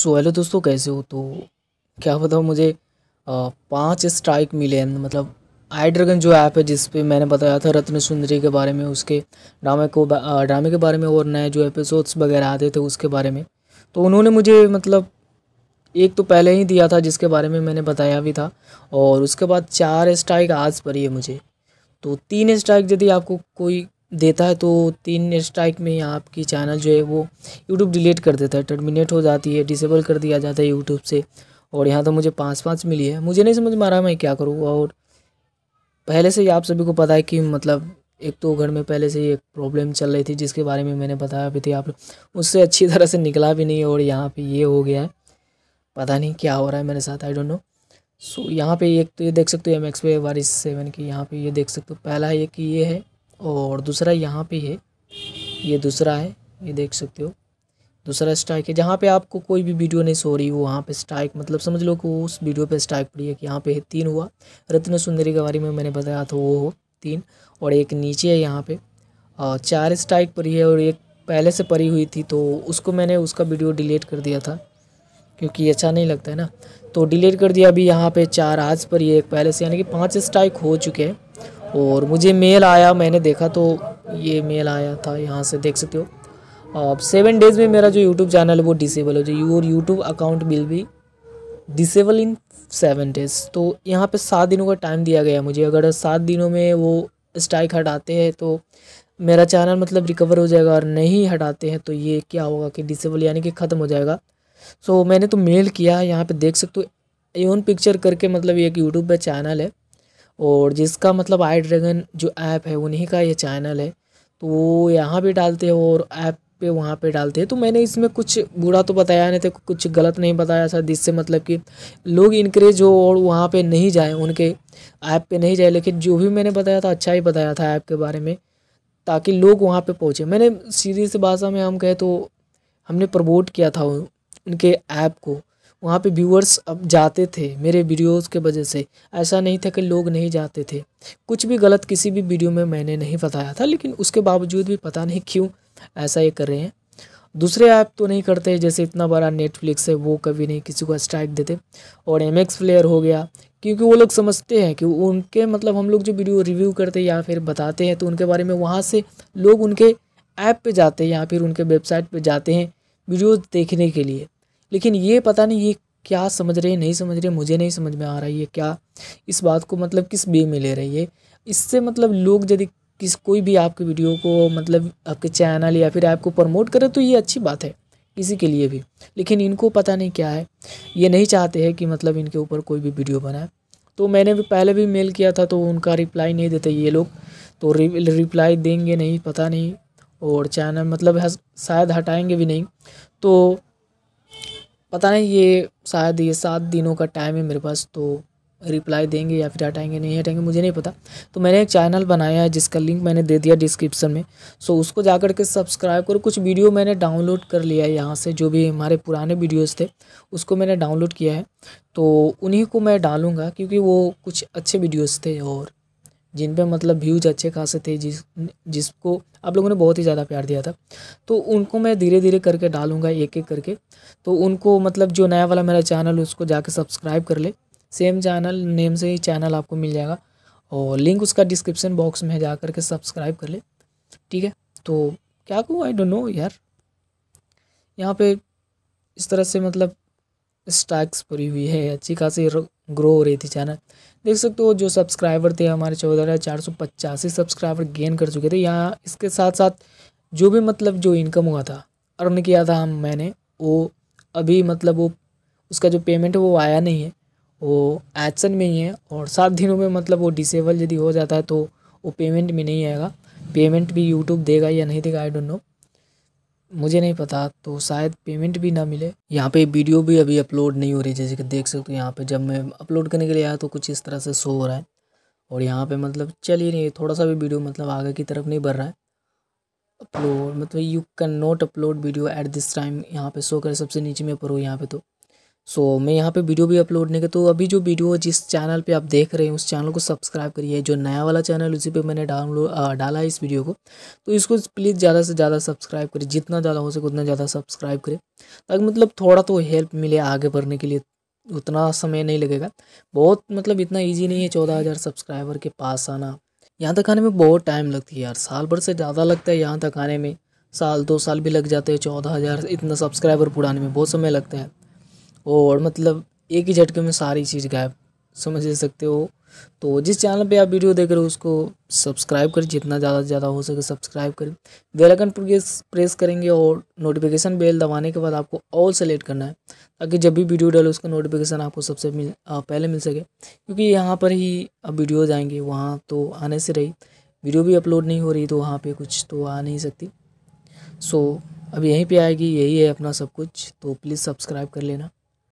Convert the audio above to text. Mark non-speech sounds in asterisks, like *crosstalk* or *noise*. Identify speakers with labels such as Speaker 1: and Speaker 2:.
Speaker 1: so hello दोस्तों कैसे हो तो क्या बताओ मुझे पांच स्ट्राइक मिले मतलब आई ड्रगन जो ऐप है जिस पे मैंने बताया था रत्न सुंदरी के बारे में उसके ड्रामे को ड्रामे के बारे में और नए जो एपिसोड्स वगैरह आते थे उसके बारे में तो उन्होंने मुझे मतलब एक तो पहले ही दिया था जिसके बारे में मैंने बताया भी था और उसके बाद चार स्ट्राइक आज पर ही है मुझे तो तीन स्ट्राइक यदि आपको कोई देता है तो तीन स्ट्राइक में ही आपकी चैनल जो है वो यूट्यूब डिलीट कर देता है टर्मिनेट हो जाती है डिसेबल कर दिया जाता है यूट्यूब से और यहाँ तो मुझे पाँच पाँच मिली है मुझे नहीं समझ में आ रहा मैं क्या करूँ और पहले से ही आप सभी को पता है कि मतलब एक तो घर में पहले से ही एक प्रॉब्लम चल रही थी जिसके बारे में मैंने बताया भी थी आप उससे अच्छी *laughs* तरह से निकला भी नहीं और यहाँ पे ये हो गया है पता नहीं क्या हो रहा है मेरे साथ आई डोंट नो सो यहाँ पे एक तो ये देख सकते हो एम एक्स पे वारिस सेवन की यहाँ पे ये देख सकते हो पहला ये कि ये है और दूसरा यहाँ पे है ये दूसरा है ये देख सकते हो दूसरा स्ट्राइक है जहाँ पे आपको कोई भी वीडियो नहीं सो रही वो वहाँ पे स्ट्राइक मतलब समझ लो कि उस वीडियो पे स्ट्राइक पड़ी है कि यहाँ पे है तीन हुआ रत्न सुंदरी के बारे में मैंने बताया था वो हो तीन और एक नीचे है यहाँ पे चार स्ट्राइक पड़ी है और एक पहले से परी हुई थी तो उसको मैंने उसका वीडियो डिलीट कर दिया था क्योंकि अच्छा नहीं लगता है ना तो डिलीट कर दिया अभी यहाँ पर चार आज पर ही एक पहले से यानी कि पाँच स्ट्राइक हो चुके हैं और मुझे मेल आया मैंने देखा तो ये मेल आया था यहाँ से देख सकते हो अब सेवन डेज़ में मेरा जो यूट्यूब चैनल है वो डिसेबल हो जाए योर यूट्यूब अकाउंट विल भी डिसेबल इन सेवन डेज़ तो यहाँ पे सात दिनों का टाइम दिया गया मुझे अगर सात दिनों में वो स्ट्राइक हटाते हैं तो मेरा चैनल मतलब रिकवर हो जाएगा और नहीं हटाते हैं तो ये क्या होगा कि डिसेबल यानी कि ख़त्म हो जाएगा सो मैंने तो मेल किया यहाँ पर देख सकते हो एन पिक्चर करके मतलब एक यूट्यूब पर चैनल है और जिसका मतलब आई ड्रैगन जो ऐप है उन्हीं का ये चैनल है तो वो यहाँ भी डालते हैं और ऐप पे वहाँ पे डालते हैं तो मैंने इसमें कुछ बुरा तो बताया नहीं था कुछ गलत नहीं बताया था जिससे मतलब कि लोग इनक्रेज हो और वहाँ पे नहीं जाए उनके ऐप पे नहीं जाए लेकिन जो भी मैंने बताया था अच्छा ही बताया था ऐप के बारे में ताकि लोग वहाँ पर पहुँचे मैंने सीधी से भाषा में हम कहे तो हमने प्रमोट किया था उनके ऐप को वहाँ पे व्यूअर्स अब जाते थे मेरे वीडियोस के वजह से ऐसा नहीं था कि लोग नहीं जाते थे कुछ भी गलत किसी भी वीडियो में मैंने नहीं बताया था लेकिन उसके बावजूद भी पता नहीं क्यों ऐसा ये कर रहे हैं दूसरे ऐप तो नहीं करते जैसे इतना बड़ा नेटफ्लिक्स है वो कभी नहीं किसी को स्ट्राइक देते और एम एक्स प्लेयर हो गया क्योंकि वो लोग समझते हैं कि उनके मतलब हम लोग जो वीडियो रिव्यू करते या फिर बताते हैं तो उनके बारे में वहाँ से लोग उनके ऐप पे जाते हैं या फिर उनके वेबसाइट पे जाते हैं वीडियो देखने के लिए लेकिन ये पता नहीं ये क्या समझ रहे नहीं समझ रहे मुझे नहीं समझ में आ रहा है क्या इस बात को मतलब किस बे में ले रही है इससे मतलब लोग यदि किस कोई भी आपकी वीडियो को मतलब आपके चैनल या फिर आपको प्रमोट करे तो ये अच्छी बात है किसी के लिए भी लेकिन इनको पता नहीं क्या है ये नहीं चाहते हैं कि मतलब इनके ऊपर कोई भी वीडियो बनाए तो मैंने भी पहले भी मेल किया था तो उनका रिप्लाई नहीं देते ये लोग तो रिप्लाई देंगे नहीं पता नहीं और चैनल मतलब शायद हटाएंगे भी नहीं तो पता नहीं ये शायद ये सात दिनों का टाइम है मेरे पास तो रिप्लाई देंगे या फिर हटाएंगे नहीं हटाएंगे मुझे नहीं पता तो मैंने एक चैनल बनाया है जिसका लिंक मैंने दे दिया डिस्क्रिप्शन में सो उसको जा कर के सब्सक्राइब करो कुछ वीडियो मैंने डाउनलोड कर लिया है यहाँ से जो भी हमारे पुराने वीडियोस थे उसको मैंने डाउनलोड किया है तो उन्हीं को मैं डालूँगा क्योंकि वो कुछ अच्छे वीडियोज़ थे और जिन पे मतलब व्यूज अच्छे खासे थे जिस जिसको आप लोगों ने बहुत ही ज़्यादा प्यार दिया था तो उनको मैं धीरे धीरे करके डालूंगा एक एक करके तो उनको मतलब जो नया वाला मेरा चैनल उसको जाके सब्सक्राइब कर ले सेम चैनल नेम से ही चैनल आपको मिल जाएगा और लिंक उसका डिस्क्रिप्शन बॉक्स में जा करके सब्सक्राइब कर ले ठीक है तो क्या कहूँ आई डोंट नो यार यहाँ पे इस तरह से मतलब स्टॉक्स भरी हुई है अच्छी खासी ग्रो हो रही थी चैनल देख सकते हो जो सब्सक्राइबर थे हमारे चौदह हज़ार चार सौ पचासी सब्सक्राइबर गेन कर चुके थे यहाँ इसके साथ साथ जो भी मतलब जो इनकम हुआ था अर्न किया था हम मैंने वो अभी मतलब वो उसका जो पेमेंट है वो आया नहीं है वो एक्शन में ही है और सात दिनों में मतलब वो डिसेबल यदि हो जाता है तो वो पेमेंट में नहीं आएगा पेमेंट भी यूट्यूब देगा या नहीं देगा आई डोंट नो मुझे नहीं पता तो शायद पेमेंट भी ना मिले यहाँ पे वीडियो भी अभी अपलोड नहीं हो रही जैसे कि देख सकते हो यहाँ पे जब मैं अपलोड करने के लिए आया तो कुछ इस तरह से शो हो रहा है और यहाँ पे मतलब चल ही नहीं थोड़ा सा भी वीडियो मतलब आगे की तरफ नहीं बढ़ रहा है अपलोड मतलब you can not upload video at this time यहाँ पे शो करे सबसे नीचे में पर हो यहाँ पे तो सो so, मैं यहाँ पे वीडियो भी अपलोड नहीं करता तो अभी जो वीडियो जिस चैनल पे आप देख रहे हैं उस चैनल को सब्सक्राइब करिए जो नया वाला चैनल उसी पे मैंने डाउनलोड डाला है इस वीडियो को तो इसको प्लीज़ ज़्यादा से ज़्यादा सब्सक्राइब करिए जितना ज़्यादा हो सके उतना ज़्यादा सब्सक्राइब करें ताकि मतलब थोड़ा तो हेल्प मिले आगे बढ़ने के लिए उतना समय नहीं लगेगा बहुत मतलब इतना ईजी नहीं है चौदह सब्सक्राइबर के पास आना यहाँ तक आने में बहुत टाइम लगती है यार साल भर से ज़्यादा लगता है यहाँ तक आने में साल दो साल भी लग जाते हैं चौदह हज़ार इतना सब्सक्राइबर पुराने में बहुत समय लगता है और मतलब एक ही झटके में सारी चीज़ गायब समझ सकते हो तो जिस चैनल पे आप वीडियो देख रहे हो उसको सब्सक्राइब करें जितना ज़्यादा से ज़्यादा हो सके सब्सक्राइब करें बेल आइकन प्रेस प्रेस करेंगे और नोटिफिकेशन बेल दबाने के बाद आपको ऑल सेलेक्ट करना है ताकि जब भी वीडियो डालो उसका नोटिफिकेशन आपको सबसे मिल आ, पहले मिल सके क्योंकि यहाँ पर ही अब वीडियोज आएँगे वहाँ तो आने से रही वीडियो भी अपलोड नहीं हो रही तो वहाँ पर कुछ तो आ नहीं सकती सो अब यहीं पर आएगी यही है अपना सब कुछ तो प्लीज़ सब्सक्राइब कर लेना